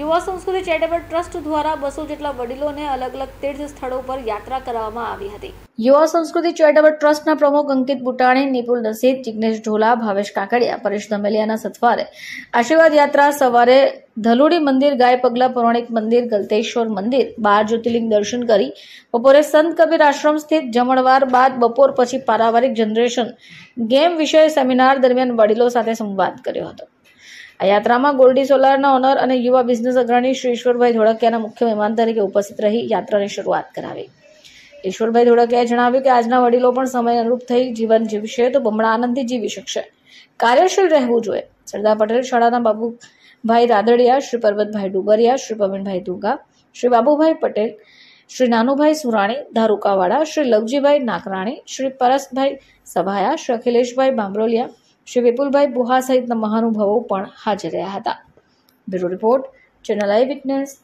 યુવા સંસ્કૃતિ charitable trust દ્વારા બસો જેટલા વડીલોને અલગ અલગ તીર્થ સ્થળો પર યાત્રા કરવામાં આવી હતી યુવા સંસ્કૃતિ ચેરિટેબલ ટ્રસ્ટના પ્રમુખ અંકિત બુટાણી નિપુલ નસીદ જિગ્નેશ ઢોલા ભાવેશ કાકડિયા પરેશ ધમેલિયાના સથવારે આશીર્વાદ યાત્રા સવારે ધલુડી મંદિર ગાય પગલા પૌરાણિક મંદિર ગલતેશ્વર મંદિર બાર જ્યોતિર્લિંગ દર્શન કરી બપોરે સંત કબીર આશ્રમ સ્થિત જમણવાર બાદ બપોર પછી પારિવારિક જનરેશન ગેમ વિષય સેમિનાર દરમિયાન વડીલો સાથે સંવાદ કર્યો હતો આ યાત્રામાં ગોલ્ડી સોલારના ઓનર અને યુવા બિઝનેસ અગ્રણી શ્રી ઈશ્વરભાઈ ધોળકિયાના મુખ્ય મહેમાન તરીકે ઉપસ્થિત રહી યાત્રાની શરૂઆત કરાવી ઈશ્વરભાઈ ધોળકિયાએ જણાવ્યું કે આજના વડીલો પણ સમય અનુરૂપ થઈ જીવન જીવશે તો બમણા આનંદથી જીવી શકશે કાર્યશીલ રહેવું જોઈએ સરદાર પટેલ શાળાના બાબુભાઈ રાદડિયા શ્રી પરબતભાઈ ડુબરિયા શ્રી પવનભાઈ દુગા શ્રી બાબુભાઈ પટેલ શ્રી નાનુભાઈ સુરાણી ધારુકાવાડા શ્રી લવજીભાઈ નાકરાણી શ્રી પરસભાઈ સભાયા શ્રી અખિલેશભાઈ બાંબરોલિયા શ્રી વિપુલભાઈ બુહા સહિતના મહાનુભાવો પણ હાજર રહ્યા હતા બ્યુરો રિપોર્ટ ચેનલ આઈ વિકનેસ